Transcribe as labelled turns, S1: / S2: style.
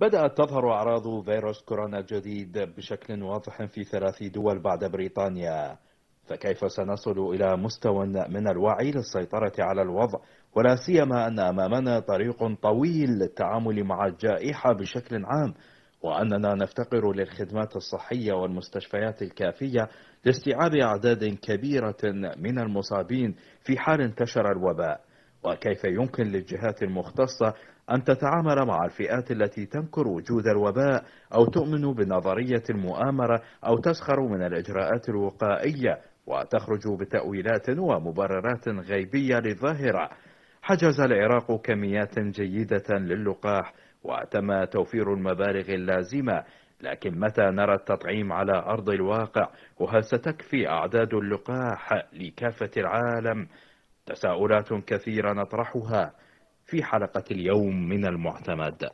S1: بدأت تظهر أعراض فيروس كورونا الجديد بشكل واضح في ثلاث دول بعد بريطانيا فكيف سنصل إلى مستوى من الوعي للسيطرة على الوضع ولا سيما أن أمامنا طريق طويل للتعامل مع الجائحة بشكل عام وأننا نفتقر للخدمات الصحية والمستشفيات الكافية لاستيعاب أعداد كبيرة من المصابين في حال انتشر الوباء وكيف يمكن للجهات المختصة أن تتعامل مع الفئات التي تنكر وجود الوباء أو تؤمن بنظرية المؤامرة أو تسخر من الإجراءات الوقائية وتخرج بتأويلات ومبررات غيبية للظاهرة حجز العراق كميات جيدة للقاح وتم توفير المبالغ اللازمة لكن متى نرى التطعيم على أرض الواقع وهل ستكفي أعداد اللقاح لكافة العالم تساؤلات كثيرة نطرحها في حلقة اليوم من المعتمد